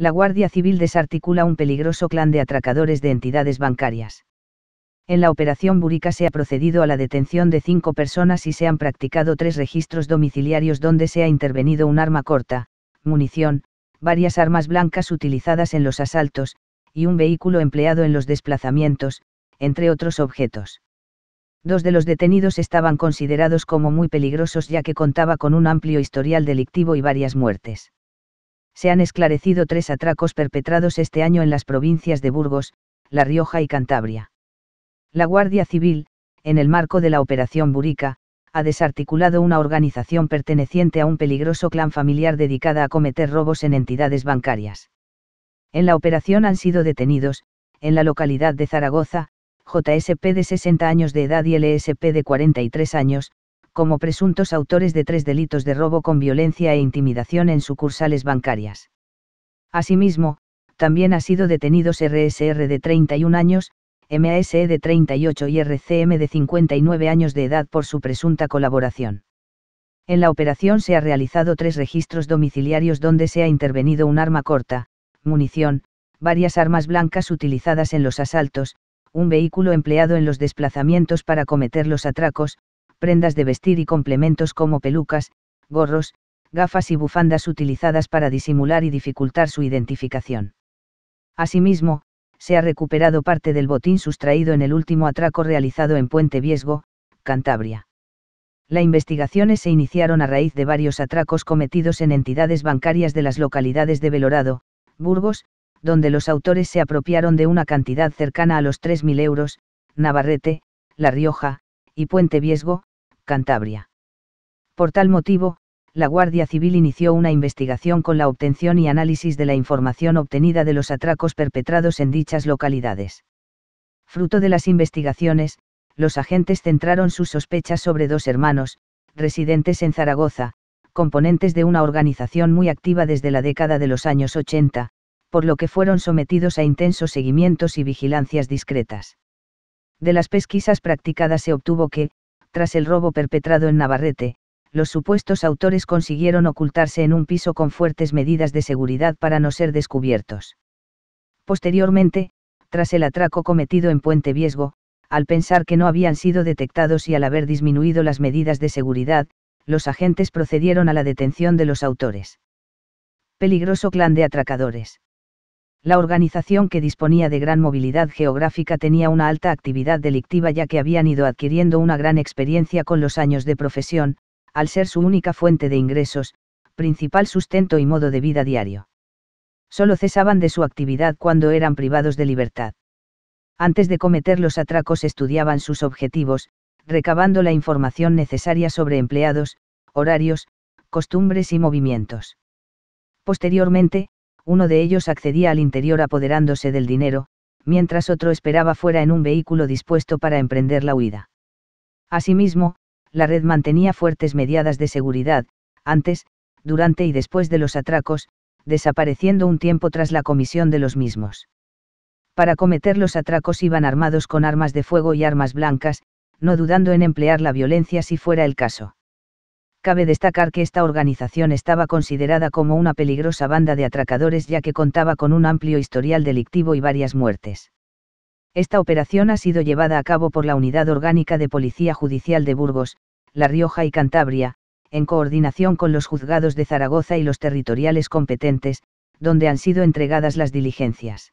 la Guardia Civil desarticula un peligroso clan de atracadores de entidades bancarias. En la operación Burica se ha procedido a la detención de cinco personas y se han practicado tres registros domiciliarios donde se ha intervenido un arma corta, munición, varias armas blancas utilizadas en los asaltos, y un vehículo empleado en los desplazamientos, entre otros objetos. Dos de los detenidos estaban considerados como muy peligrosos ya que contaba con un amplio historial delictivo y varias muertes se han esclarecido tres atracos perpetrados este año en las provincias de Burgos, La Rioja y Cantabria. La Guardia Civil, en el marco de la Operación Burica, ha desarticulado una organización perteneciente a un peligroso clan familiar dedicada a cometer robos en entidades bancarias. En la operación han sido detenidos, en la localidad de Zaragoza, JSP de 60 años de edad y LSP de 43 años, como presuntos autores de tres delitos de robo con violencia e intimidación en sucursales bancarias. Asimismo, también ha sido detenidos RSR de 31 años, MASE de 38 y RCM de 59 años de edad por su presunta colaboración. En la operación se ha realizado tres registros domiciliarios donde se ha intervenido un arma corta, munición, varias armas blancas utilizadas en los asaltos, un vehículo empleado en los desplazamientos para cometer los atracos, prendas de vestir y complementos como pelucas, gorros, gafas y bufandas utilizadas para disimular y dificultar su identificación. Asimismo, se ha recuperado parte del botín sustraído en el último atraco realizado en Puente Viesgo, Cantabria. Las investigaciones se iniciaron a raíz de varios atracos cometidos en entidades bancarias de las localidades de Belorado, Burgos, donde los autores se apropiaron de una cantidad cercana a los 3.000 euros, Navarrete, La Rioja, y Puente Viesgo, Cantabria. Por tal motivo, la Guardia Civil inició una investigación con la obtención y análisis de la información obtenida de los atracos perpetrados en dichas localidades. Fruto de las investigaciones, los agentes centraron sus sospechas sobre dos hermanos, residentes en Zaragoza, componentes de una organización muy activa desde la década de los años 80, por lo que fueron sometidos a intensos seguimientos y vigilancias discretas. De las pesquisas practicadas se obtuvo que, tras el robo perpetrado en Navarrete, los supuestos autores consiguieron ocultarse en un piso con fuertes medidas de seguridad para no ser descubiertos. Posteriormente, tras el atraco cometido en Puente Viesgo, al pensar que no habían sido detectados y al haber disminuido las medidas de seguridad, los agentes procedieron a la detención de los autores. Peligroso clan de atracadores. La organización que disponía de gran movilidad geográfica tenía una alta actividad delictiva ya que habían ido adquiriendo una gran experiencia con los años de profesión, al ser su única fuente de ingresos, principal sustento y modo de vida diario. Solo cesaban de su actividad cuando eran privados de libertad. Antes de cometer los atracos estudiaban sus objetivos, recabando la información necesaria sobre empleados, horarios, costumbres y movimientos. Posteriormente, uno de ellos accedía al interior apoderándose del dinero, mientras otro esperaba fuera en un vehículo dispuesto para emprender la huida. Asimismo, la red mantenía fuertes mediadas de seguridad, antes, durante y después de los atracos, desapareciendo un tiempo tras la comisión de los mismos. Para cometer los atracos iban armados con armas de fuego y armas blancas, no dudando en emplear la violencia si fuera el caso. Cabe destacar que esta organización estaba considerada como una peligrosa banda de atracadores ya que contaba con un amplio historial delictivo y varias muertes. Esta operación ha sido llevada a cabo por la Unidad Orgánica de Policía Judicial de Burgos, La Rioja y Cantabria, en coordinación con los juzgados de Zaragoza y los territoriales competentes, donde han sido entregadas las diligencias.